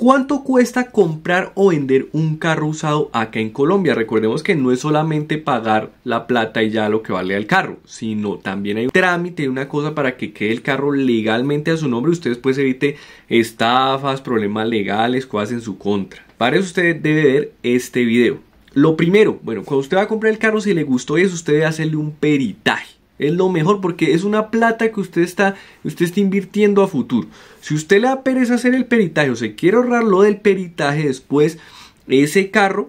¿Cuánto cuesta comprar o vender un carro usado acá en Colombia? Recordemos que no es solamente pagar la plata y ya lo que vale el carro, sino también hay un trámite, una cosa para que quede el carro legalmente a su nombre. Ustedes pues evite estafas, problemas legales, cosas en su contra. Para eso usted debe ver este video. Lo primero, bueno, cuando usted va a comprar el carro, si le gustó eso, usted debe hacerle un peritaje. Es lo mejor porque es una plata que usted está, usted está invirtiendo a futuro. Si usted le da pereza hacer el peritaje o se quiere ahorrar lo del peritaje después, ese carro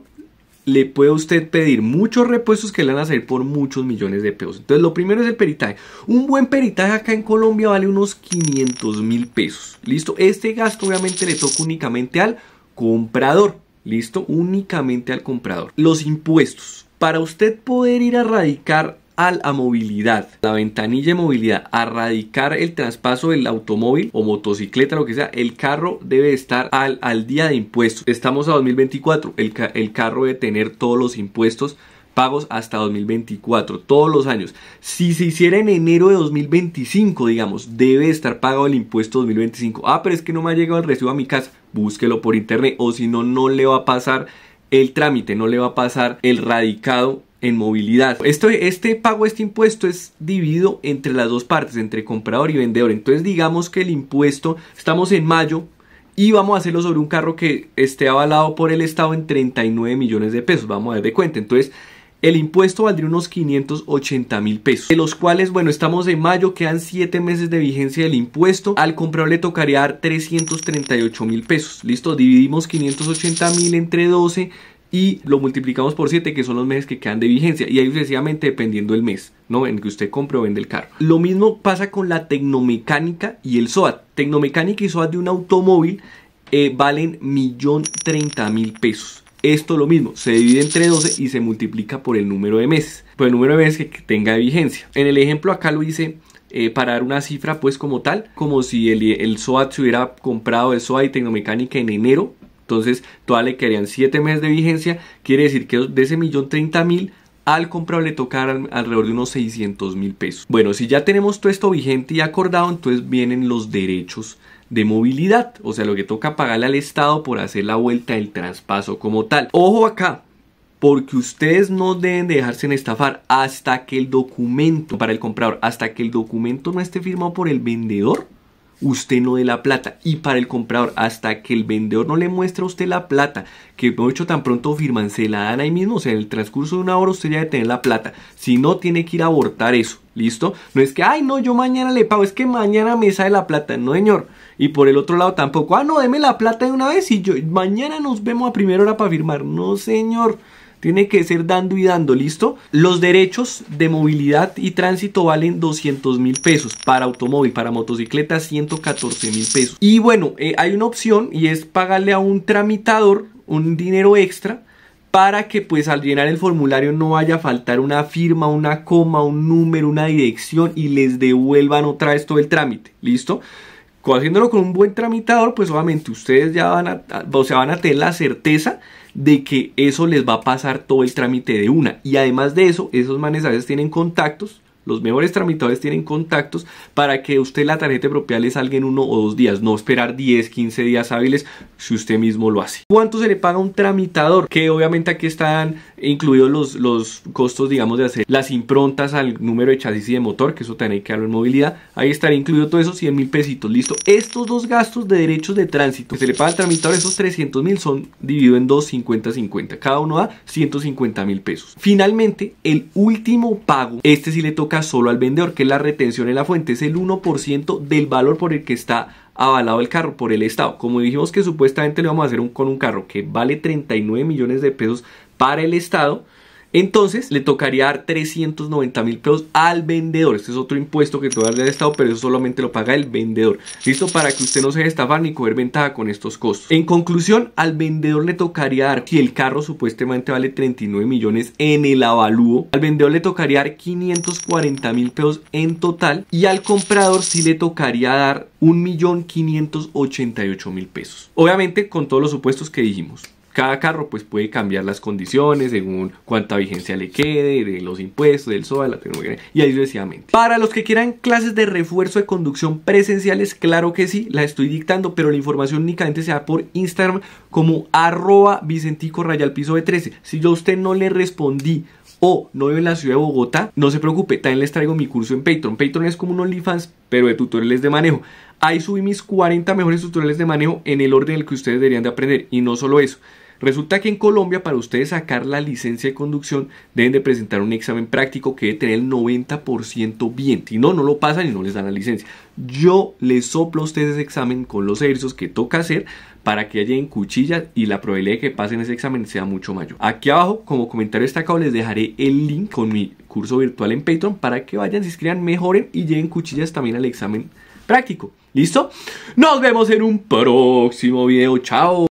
le puede usted pedir muchos repuestos que le van a salir por muchos millones de pesos. Entonces, lo primero es el peritaje. Un buen peritaje acá en Colombia vale unos 500 mil pesos. Listo. Este gasto obviamente le toca únicamente al comprador. Listo. Únicamente al comprador. Los impuestos. Para usted poder ir a radicar a la movilidad, la ventanilla de movilidad, a radicar el traspaso del automóvil o motocicleta, lo que sea, el carro debe estar al, al día de impuestos. Estamos a 2024, el, el carro debe tener todos los impuestos pagos hasta 2024, todos los años. Si se hiciera en enero de 2025, digamos, debe estar pagado el impuesto 2025. Ah, pero es que no me ha llegado el recibo a mi casa. Búsquelo por internet o si no, no le va a pasar el trámite, no le va a pasar el radicado en movilidad. Esto, este pago, este impuesto es dividido entre las dos partes, entre comprador y vendedor. Entonces digamos que el impuesto, estamos en mayo y vamos a hacerlo sobre un carro que esté avalado por el Estado en 39 millones de pesos, vamos a dar de cuenta. Entonces el impuesto valdría unos 580 mil pesos, de los cuales, bueno, estamos en mayo, quedan 7 meses de vigencia del impuesto. Al comprador le tocaría dar 338 mil pesos. Listo, dividimos 580 mil entre 12 y lo multiplicamos por 7 que son los meses que quedan de vigencia y ahí sucesivamente dependiendo del mes ¿no? en que usted compre o vende el carro. Lo mismo pasa con la tecnomecánica y el SOAT. Tecnomecánica y SOAT de un automóvil eh, valen millón mil pesos. Esto lo mismo, se divide entre 12 y se multiplica por el número de meses, por el número de meses que tenga de vigencia. En el ejemplo acá lo hice eh, para dar una cifra pues como tal, como si el, el SOAT se hubiera comprado el SOAT y Tecnomecánica en enero entonces, todavía le quedarían 7 meses de vigencia. Quiere decir que de ese millón 30 mil al comprador le tocará alrededor de unos 600 mil pesos. Bueno, si ya tenemos todo esto vigente y acordado, entonces vienen los derechos de movilidad, o sea, lo que toca pagarle al Estado por hacer la vuelta del traspaso como tal. Ojo acá, porque ustedes no deben dejarse en estafar hasta que el documento para el comprador, hasta que el documento no esté firmado por el vendedor, usted no dé la plata. Y para el comprador, hasta que el vendedor no le muestre a usted la plata, que de hecho tan pronto firman, se la dan ahí mismo, o sea, en el transcurso de una hora usted ya debe tener la plata. Si no, tiene que ir a abortar eso, ¿listo? No es que, ay, no, yo mañana le pago, es que mañana me sale la plata, no, señor. Y por el otro lado tampoco, ah, no, deme la plata de una vez y yo, mañana nos vemos a primera hora para firmar, no, señor. Tiene que ser dando y dando, ¿listo? Los derechos de movilidad y tránsito valen 200 mil pesos. Para automóvil, para motocicleta, 114 mil pesos. Y bueno, eh, hay una opción y es pagarle a un tramitador un dinero extra para que pues al llenar el formulario no vaya a faltar una firma, una coma, un número, una dirección y les devuelvan otra vez todo el trámite, ¿listo? haciéndolo con un buen tramitador, pues obviamente ustedes ya van a, o sea, van a tener la certeza de que eso les va a pasar todo el trámite de una. Y además de eso, esos manes a veces tienen contactos, los mejores tramitadores tienen contactos para que usted la tarjeta propia le salga en uno o dos días, no esperar 10, 15 días hábiles si usted mismo lo hace. ¿Cuánto se le paga un tramitador? Que obviamente aquí están e incluidos los, los costos, digamos, de hacer las improntas al número de chasis y de motor, que eso también hay que darlo en movilidad. Ahí estaría incluido todo eso, 100 mil pesitos, listo. Estos dos gastos de derechos de tránsito que se le paga al tramitador, esos 300 mil son dividido en dos, 50-50. Cada uno da 150 mil pesos. Finalmente, el último pago, este sí le toca solo al vendedor, que es la retención en la fuente, es el 1% del valor por el que está avalado el carro por el Estado. Como dijimos que supuestamente lo vamos a hacer con un carro que vale 39 millones de pesos para el Estado, entonces le tocaría dar 390 mil pesos al vendedor. Este es otro impuesto que todavía de Estado, pero eso solamente lo paga el vendedor. Listo, para que usted no se deje ni coger ventaja con estos costos. En conclusión, al vendedor le tocaría dar, si el carro supuestamente vale 39 millones en el avalúo, al vendedor le tocaría dar 540 mil pesos en total y al comprador sí le tocaría dar 1.588.000 pesos. Obviamente con todos los supuestos que dijimos cada carro pues puede cambiar las condiciones según cuánta vigencia le quede, de los impuestos, del SOA, la tecnología y ahí sucesivamente. Para los que quieran clases de refuerzo de conducción presenciales, claro que sí, la estoy dictando, pero la información únicamente se da por Instagram como arroba Vicentico Rayal Piso de 13 Si yo a usted no le respondí o no vive en la ciudad de Bogotá, no se preocupe, también les traigo mi curso en Patreon. Patreon es como un OnlyFans, pero de tutoriales de manejo. Ahí subí mis 40 mejores tutoriales de manejo en el orden en el que ustedes deberían de aprender. Y no solo eso, Resulta que en Colombia para ustedes sacar la licencia de conducción deben de presentar un examen práctico que debe tener el 90% bien. Si no, no lo pasan y no les dan la licencia. Yo les soplo a ustedes ese examen con los ejercicios que toca hacer para que lleguen cuchillas y la probabilidad de que pasen ese examen sea mucho mayor. Aquí abajo, como comentario destacado, les dejaré el link con mi curso virtual en Patreon para que vayan, se inscriban, mejoren y lleguen cuchillas también al examen práctico. ¿Listo? Nos vemos en un próximo video. Chao.